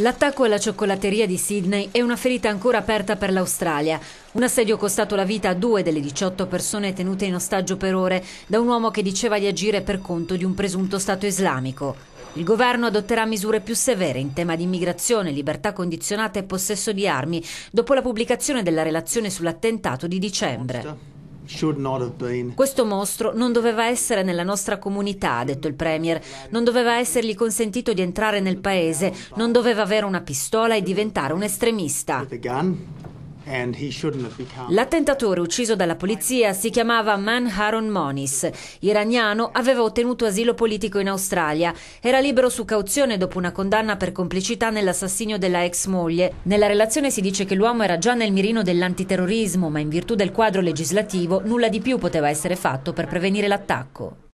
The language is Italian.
L'attacco alla cioccolateria di Sydney è una ferita ancora aperta per l'Australia. Un assedio costato la vita a due delle 18 persone tenute in ostaggio per ore da un uomo che diceva di agire per conto di un presunto Stato islamico. Il governo adotterà misure più severe in tema di immigrazione, libertà condizionata e possesso di armi dopo la pubblicazione della relazione sull'attentato di dicembre. Questo mostro non doveva essere nella nostra comunità, ha detto il Premier, non doveva essergli consentito di entrare nel paese, non doveva avere una pistola e diventare un estremista. L'attentatore ucciso dalla polizia si chiamava Man Haron Monis. Iraniano, aveva ottenuto asilo politico in Australia. Era libero su cauzione dopo una condanna per complicità nell'assassinio della ex moglie. Nella relazione si dice che l'uomo era già nel mirino dell'antiterrorismo, ma in virtù del quadro legislativo nulla di più poteva essere fatto per prevenire l'attacco.